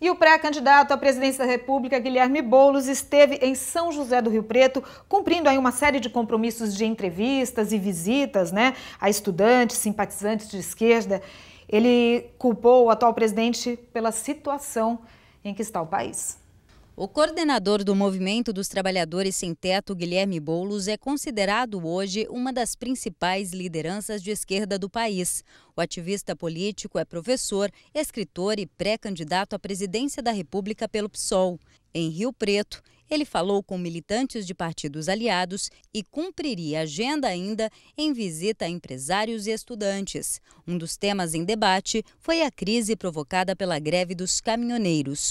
E o pré-candidato à presidência da República, Guilherme Boulos, esteve em São José do Rio Preto, cumprindo aí uma série de compromissos de entrevistas e visitas né, a estudantes, simpatizantes de esquerda. Ele culpou o atual presidente pela situação em que está o país. O coordenador do Movimento dos Trabalhadores Sem Teto, Guilherme Boulos, é considerado hoje uma das principais lideranças de esquerda do país. O ativista político é professor, escritor e pré-candidato à presidência da República pelo PSOL. Em Rio Preto, ele falou com militantes de partidos aliados e cumpriria agenda ainda em visita a empresários e estudantes. Um dos temas em debate foi a crise provocada pela greve dos caminhoneiros.